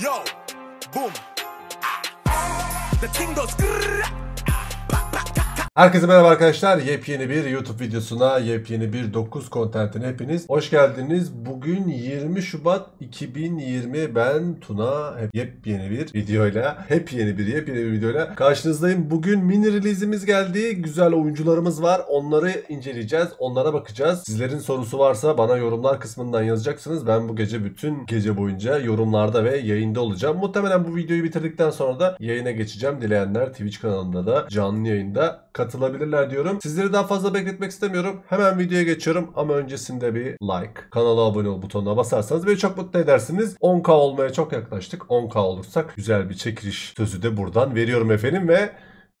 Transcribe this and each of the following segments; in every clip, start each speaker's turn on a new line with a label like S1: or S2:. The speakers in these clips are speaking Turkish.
S1: Yo, boom. Ah. The thing goes. Herkese merhaba arkadaşlar. Yepyeni bir YouTube videosuna, yepyeni bir 9 kontentine hepiniz hoş geldiniz. Bugün 20 Şubat 2020 ben Tuna hep yepyeni bir videoyla, hep yeni bir yepyeni bir videoyla karşınızdayım. Bugün mini release'imiz geldi. Güzel oyuncularımız var. Onları inceleyeceğiz. Onlara bakacağız. Sizlerin sorusu varsa bana yorumlar kısmından yazacaksınız. Ben bu gece bütün gece boyunca yorumlarda ve yayında olacağım. Muhtemelen bu videoyu bitirdikten sonra da yayına geçeceğim. Dileyenler Twitch kanalında da canlı yayında katılabilirler diyorum. Sizleri daha fazla bekletmek istemiyorum. Hemen videoya geçiyorum ama öncesinde bir like, kanala abone ol butonuna basarsanız beni çok mutlu edersiniz. 10k olmaya çok yaklaştık. 10k olursak güzel bir çekiliş sözü de buradan veriyorum efendim ve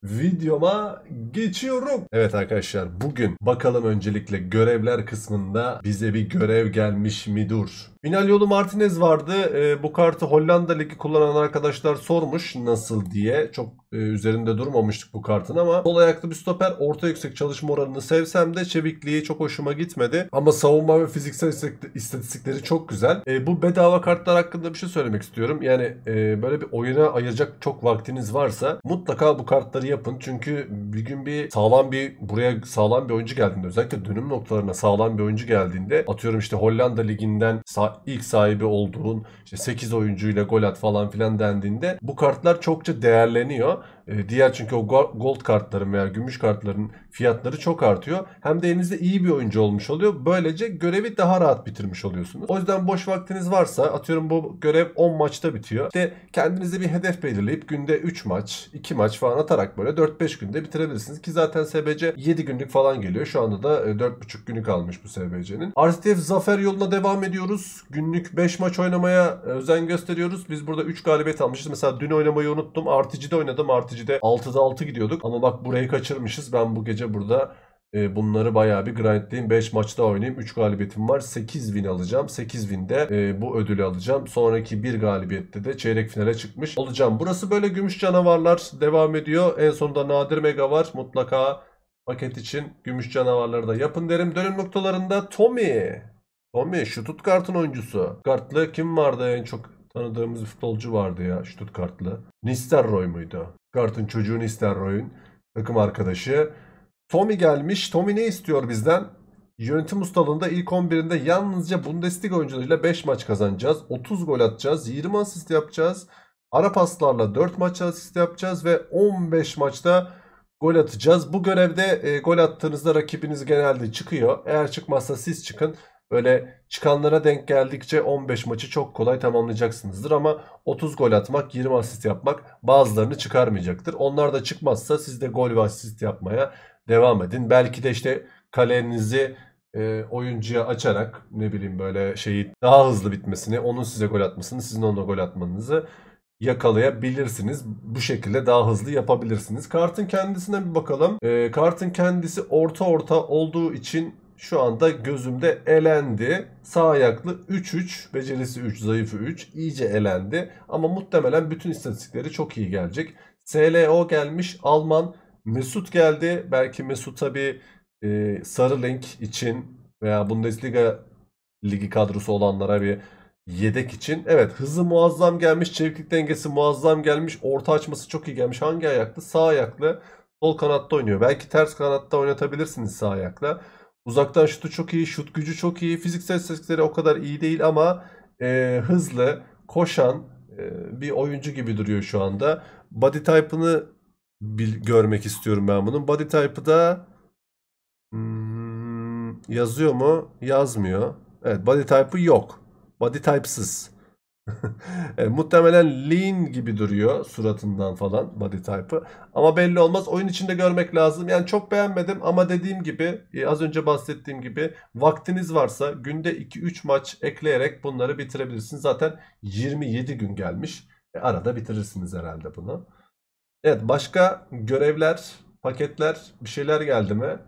S1: videoma geçiyorum. Evet arkadaşlar bugün bakalım öncelikle görevler kısmında bize bir görev gelmiş mi dur. Final yolu Martinez vardı. E, bu kartı Hollanda Ligi kullanan arkadaşlar sormuş nasıl diye. Çok e, üzerinde durmamıştık bu kartın ama sol ayaklı bir stoper orta yüksek çalışma oranını sevsem de çevikliği çok hoşuma gitmedi. Ama savunma ve fiziksel istatistikleri çok güzel. E, bu bedava kartlar hakkında bir şey söylemek istiyorum. Yani e, böyle bir oyuna ayıracak çok vaktiniz varsa mutlaka bu kartları yapın. Çünkü bir gün bir sağlam bir buraya sağlam bir oyuncu geldiğinde özellikle dönüm noktalarına sağlam bir oyuncu geldiğinde atıyorum işte Hollanda liginden ilk sahibi olduğun işte 8 oyuncuyla gol at falan filan dendiğinde bu kartlar çokça değerleniyor. Ee, diğer çünkü o gold kartların veya gümüş kartların fiyatları çok artıyor. Hem de elinizde iyi bir oyuncu olmuş oluyor. Böylece görevi daha rahat bitirmiş oluyorsunuz. O yüzden boş vaktiniz varsa atıyorum bu görev 10 maçta bitiyor. İşte kendinize bir hedef belirleyip günde 3 maç, 2 maç falan atarak böyle 4-5 günde bitirebilirsiniz. Ki zaten SBC 7 günlük falan geliyor. Şu anda da 4,5 e, günü kalmış bu SBC'nin. RTF zafer yoluna devam ediyoruz. Günlük 5 maç oynamaya e, özen gösteriyoruz. Biz burada 3 galibiyet almışız. Mesela dün oynamayı unuttum. Artıcı'da oynadım. Artıcı Parti'de 6'da 6 gidiyorduk. Ama bak burayı kaçırmışız. Ben bu gece burada e, bunları bayağı bir grindleyeyim. 5 maçta oynayayım. 3 galibiyetim var. 8 win alacağım. 8 win'de e, bu ödülü alacağım. Sonraki bir galibiyette de çeyrek finale çıkmış olacağım. Burası böyle gümüş canavarlar devam ediyor. En sonunda Nadir Mega var. Mutlaka paket için gümüş canavarları da yapın derim. Dönüm noktalarında Tommy. Tommy Stuttgart'ın oyuncusu. Kartlı kim vardı en çok tanıdığımız futbolcu vardı ya Stuttgartlı. Nisterroy muydu? Kart'ın çocuğunu ister Roy'un takım arkadaşı. Tommy gelmiş. Tommy ne istiyor bizden? Yönetim ustalığında ilk 11'inde yalnızca Bundesliga oyuncularıyla 5 maç kazanacağız. 30 gol atacağız. 20 asist yapacağız. Ara paslarla 4 maçta asist yapacağız ve 15 maçta gol atacağız. Bu görevde e, gol attığınızda rakibiniz genelde çıkıyor. Eğer çıkmazsa siz çıkın öyle çıkanlara denk geldikçe 15 maçı çok kolay tamamlayacaksınızdır ama 30 gol atmak, 20 asist yapmak bazılarını çıkarmayacaktır. Onlar da çıkmazsa siz de gol ve asist yapmaya devam edin. Belki de işte kalenizi e, oyuncuya açarak ne bileyim böyle şeyi daha hızlı bitmesini, onun size gol atmasını, sizin ona gol atmanızı yakalayabilirsiniz. Bu şekilde daha hızlı yapabilirsiniz. Kartın kendisine bir bakalım. E, kartın kendisi orta orta olduğu için şu anda gözümde elendi. Sağ ayaklı 3-3, becerisi 3, zayıfı 3 iyice elendi. Ama muhtemelen bütün istatistikleri çok iyi gelecek. SLO gelmiş Alman. Mesut geldi. Belki Mesut'a bir e, sarı link için veya Bundesliga ligi kadrosu olanlara bir yedek için. Evet hızı muazzam gelmiş. Çeviklik dengesi muazzam gelmiş. Orta açması çok iyi gelmiş. Hangi ayaklı? Sağ ayaklı. Sol kanatta oynuyor. Belki ters kanatta oynatabilirsiniz sağ ayakla. Uzaktan şutu çok iyi, şut gücü çok iyi. Fiziksel istatistikleri o kadar iyi değil ama e, hızlı, koşan e, bir oyuncu gibi duruyor şu anda. Body type'ını görmek istiyorum ben bunun. Body type'ı da hmm, yazıyor mu? Yazmıyor. Evet body type'ı yok. Body type'sız. e, muhtemelen lean gibi duruyor suratından falan body type'ı. Ama belli olmaz. Oyun içinde görmek lazım. Yani çok beğenmedim ama dediğim gibi e, az önce bahsettiğim gibi vaktiniz varsa günde 2-3 maç ekleyerek bunları bitirebilirsiniz. Zaten 27 gün gelmiş. E, arada bitirirsiniz herhalde bunu. Evet başka görevler, paketler bir şeyler geldi mi?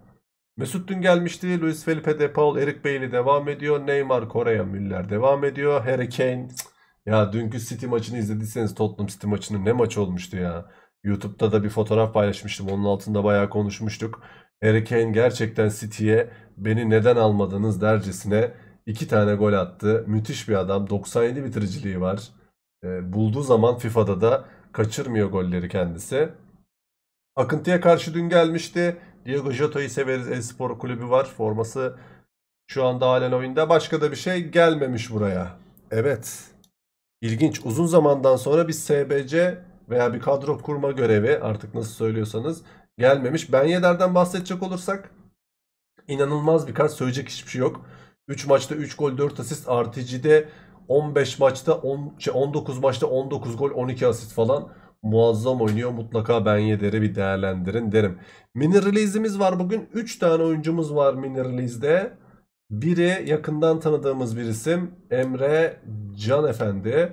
S1: Mesut dün gelmişti. Luis Felipe de Paul, Eric Bailey devam ediyor. Neymar, Kore'ye Müller devam ediyor. Harry Kane... Cık. Ya dünkü City maçını izlediyseniz Tottenham City maçını ne maç olmuştu ya. YouTube'da da bir fotoğraf paylaşmıştım. Onun altında bayağı konuşmuştuk. Harry Kane gerçekten City'ye beni neden almadınız dercesine iki tane gol attı. Müthiş bir adam. 97 bitiriciliği var. E, bulduğu zaman FIFA'da da kaçırmıyor golleri kendisi. Akıntıya karşı dün gelmişti. Diego Jota'yı severiz. Espor kulübü var. Forması şu anda halen oyunda. Başka da bir şey gelmemiş buraya. Evet. İlginç. Uzun zamandan sonra bir SBC veya bir kadro kurma görevi artık nasıl söylüyorsanız gelmemiş. Ben Yeder'den bahsedecek olursak inanılmaz bir kart. Söyleyecek hiçbir şey yok. 3 maçta 3 gol 4 asist. RTG'de 15 maçta 10, şey 19 maçta 19 gol 12 asist falan muazzam oynuyor. Mutlaka Ben Yeder'i bir değerlendirin derim. Mini release'imiz var bugün. 3 tane oyuncumuz var mini release'de. Biri yakından tanıdığımız bir isim Emre Can Efendi.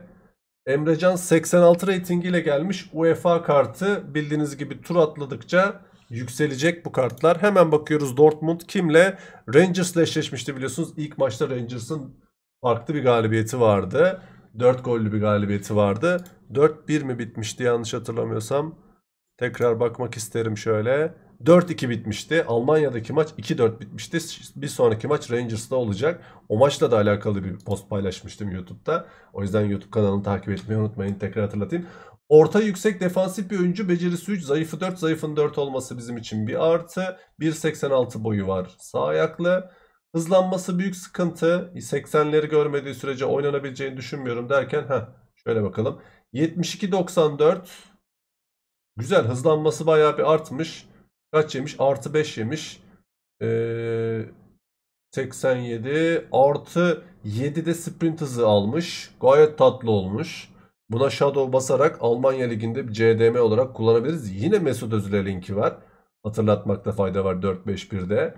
S1: Emre Can 86 reytingiyle gelmiş. UEFA kartı bildiğiniz gibi tur atladıkça yükselecek bu kartlar. Hemen bakıyoruz Dortmund kimle? Rangers ile eşleşmişti biliyorsunuz. İlk maçta Rangers'ın farklı bir galibiyeti vardı. 4 gollü bir galibiyeti vardı. 4-1 mi bitmişti yanlış hatırlamıyorsam. Tekrar bakmak isterim şöyle. 4-2 bitmişti. Almanya'daki maç 2-4 bitmişti. Bir sonraki maç Rangers'la olacak. O maçla da alakalı bir post paylaşmıştım YouTube'da. O yüzden YouTube kanalını takip etmeyi unutmayın. Tekrar hatırlatayım. Orta yüksek defansif bir oyuncu becerisi 3, zayıfı 4, zayıfın 4 olması bizim için bir artı. 1.86 boyu var sağ ayaklı. Hızlanması büyük sıkıntı. 80'leri görmediği sürece oynanabileceğini düşünmüyorum derken heh, şöyle bakalım. 72-94 Güzel hızlanması bayağı bir artmış. Kaç yemiş? Artı 5 yemiş. Ee, 87 artı 7 de sprint hızı almış. Gayet tatlı olmuş. Buna Shadow basarak Almanya Ligi'nde bir CDM olarak kullanabiliriz. Yine Mesut Özil'e linki var. Hatırlatmakta fayda var 4-5-1'de.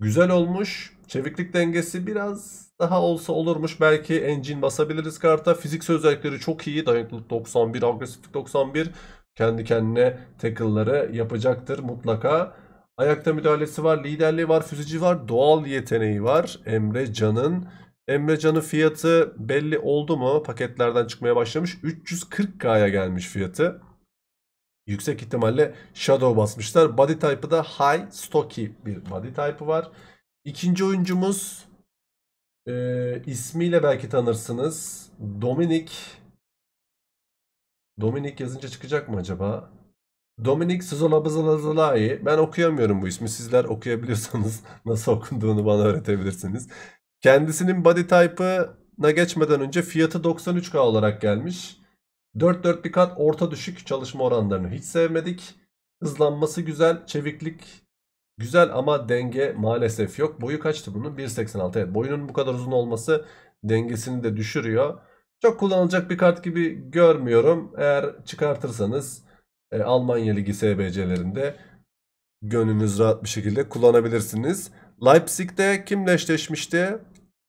S1: Güzel olmuş. Çeviklik dengesi biraz daha olsa olurmuş. Belki engine basabiliriz karta. Fizik özellikleri çok iyi. Dayanıklılık 91, agresiflik 91. Kendi kendine tackle'ları yapacaktır mutlaka. Ayakta müdahalesi var, liderliği var, füzeci var, doğal yeteneği var. Emre Can'ın. Emre Can'ın fiyatı belli oldu mu? Paketlerden çıkmaya başlamış. 340K'ya gelmiş fiyatı. Yüksek ihtimalle Shadow basmışlar. Body type'ı da High Stocky bir body type'ı var. İkinci oyuncumuz e, ismiyle belki tanırsınız. Dominic Dominik yazınca çıkacak mı acaba? Dominik Suzolabızalazalai. Ben okuyamıyorum bu ismi. Sizler okuyabiliyorsanız nasıl okunduğunu bana öğretebilirsiniz. Kendisinin body type'ına geçmeden önce fiyatı 93k olarak gelmiş. 4 4 bir kat orta düşük çalışma oranlarını hiç sevmedik. Hızlanması güzel, çeviklik güzel ama denge maalesef yok. Boyu kaçtı bunun? 1.86. Evet, boyunun bu kadar uzun olması dengesini de düşürüyor. Çok kullanılacak bir kart gibi görmüyorum. Eğer çıkartırsanız e, Almanya Ligi SBC'lerinde gönlünüz rahat bir şekilde kullanabilirsiniz. Leipzig'de kimle eşleşmişti?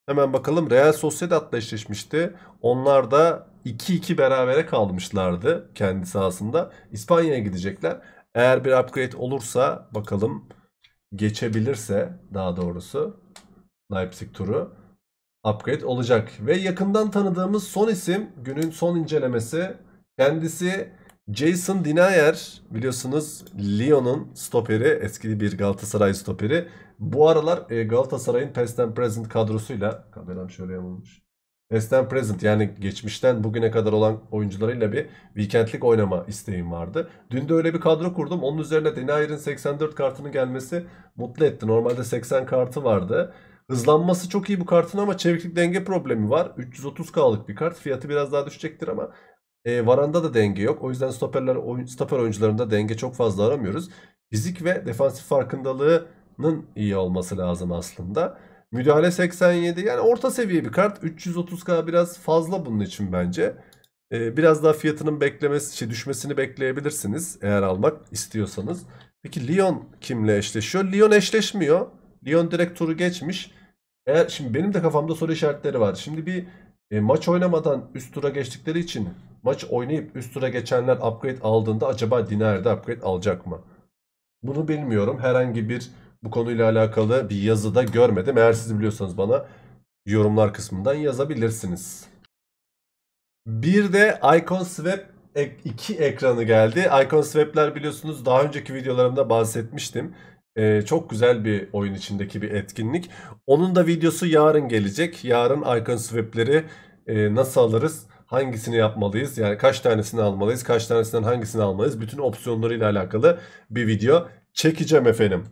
S1: Hemen bakalım Real Sociedad'la eşleşmişti. Onlar da 2-2 berabere kalmışlardı kendi sahasında. İspanya'ya gidecekler. Eğer bir upgrade olursa bakalım geçebilirse daha doğrusu Leipzig turu upgrade olacak. Ve yakından tanıdığımız son isim günün son incelemesi kendisi Jason Denier biliyorsunuz Lyon'un stoperi eski bir Galatasaray stoperi. Bu aralar e, Galatasaray'ın past and present kadrosuyla kameram şöyle yanılmış. Past and present yani geçmişten bugüne kadar olan oyuncularıyla bir weekendlik oynama isteğim vardı. Dün de öyle bir kadro kurdum. Onun üzerine Denier'in 84 kartının gelmesi mutlu etti. Normalde 80 kartı vardı. Hızlanması çok iyi bu kartın ama çeviklik denge problemi var. 330K'lık bir kart. Fiyatı biraz daha düşecektir ama e, Varanda da denge yok. O yüzden stoperler oyun, stoper oyuncularında denge çok fazla aramıyoruz. Fizik ve defansif farkındalığının iyi olması lazım aslında. Müdahale 87 yani orta seviye bir kart. 330K biraz fazla bunun için bence. E, biraz daha fiyatının beklemesi, şey, düşmesini bekleyebilirsiniz eğer almak istiyorsanız. Peki Lyon kimle eşleşiyor? Lyon eşleşmiyor. Lyon direkt turu geçmiş. Eğer şimdi benim de kafamda soru işaretleri var. Şimdi bir e, maç oynamadan üst tura geçtikleri için maç oynayıp üst tura geçenler upgrade aldığında acaba Diner'de upgrade alacak mı? Bunu bilmiyorum. Herhangi bir bu konuyla alakalı bir yazıda görmedim. Eğer siz biliyorsanız bana yorumlar kısmından yazabilirsiniz. Bir de Icon Swap 2 ekranı geldi. Icon Swap'ler biliyorsunuz daha önceki videolarımda bahsetmiştim. Ee, çok güzel bir oyun içindeki bir etkinlik. Onun da videosu yarın gelecek. Yarın Icon Swap'leri e, nasıl alırız? Hangisini yapmalıyız? Yani kaç tanesini almalıyız? Kaç tanesinden hangisini almalıyız? Bütün opsiyonlarıyla alakalı bir video çekeceğim efendim.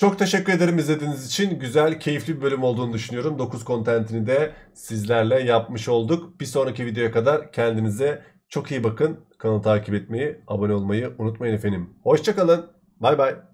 S1: Çok teşekkür ederim izlediğiniz için. Güzel, keyifli bir bölüm olduğunu düşünüyorum. 9 kontentini de sizlerle yapmış olduk. Bir sonraki videoya kadar kendinize çok iyi bakın. Kanalı takip etmeyi, abone olmayı unutmayın efendim. Hoşçakalın. Bye bye.